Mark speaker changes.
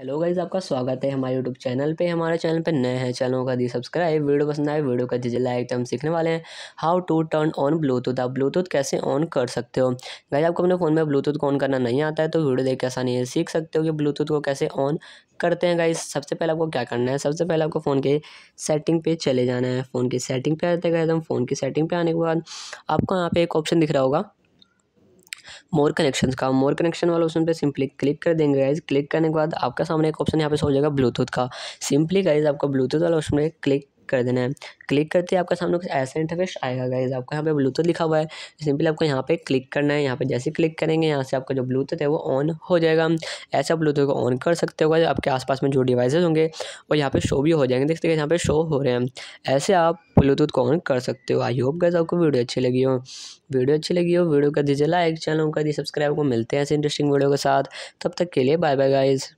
Speaker 1: hello guys आपका स्वागत है हमारे यूट्यूब चैनल पे हमारे चैनल पे नए हैं चैनल का दी सब्सक्राइब वीडियो पसंद आए वीडियो का दीजिए लाइक तो हम सीखने वाले हैं how to turn on Bluetooth आप ब्लूटूथ कैसे ऑन कर सकते हो गाइज आपको अपने फ़ोन में ब्लूटूथ को ऑन करना नहीं आता है तो वीडियो देख के नहीं है सीख सकते हो कि ब्लूटूथ को कैसे ऑन करते हैं गाइज सबसे पहले आपको क्या करना है सबसे पहले आपको फ़ोन के सेटिंग पे चले जाना है फ़ोन की सेटिंग पे आते गए हम फ़ोन की सेटिंग पे आने के बाद आपको यहाँ पे एक ऑप्शन दिख रहा होगा मोर कनेक्शन का मोर कनेक्शन वाला ऑप्शन पर सिंपली क्लिक कर देंगे गाइज क्लिक करने के बाद आपका सामने एक ऑप्शन यहाँ पे सो हो जाएगा ब्लूटूथ का सिंपली गाइज आपको ब्लूटूथ वाला ऑप्शन पर क्लिक कर देना है क्लिक करते ही आपका सामने कुछ ऐसा इंटरफेस आएगा गाइज आपको यहाँ पे ब्लूटूथ लिखा हुआ है सिंपली आपको यहाँ पे क्लिक करना है यहाँ पे जैसे क्लिक करेंगे यहाँ से आपका जो ब्लूटूथ है वो ऑन हो जाएगा ऐसे आप ब्लूटूथ को ऑन कर सकते हो आपके आसपास में जो डिवाइसेज होंगे वो यहाँ पे शो भी हो जाएंगे देखते हैं यहाँ पे शो हो रहे हैं ऐसे आप ब्लूटूथ को ऑन कर सकते हो आई होप गाइज आपको वीडियो अच्छी लगी हो वीडियो अच्छी लगी हो वीडियो का दीजिए लाइक चैनल का दी सब्सक्राइब को मिलते हैं ऐसे इंटरेस्टिंग वीडियो के साथ तब तक के लिए बाय बाय गाइज़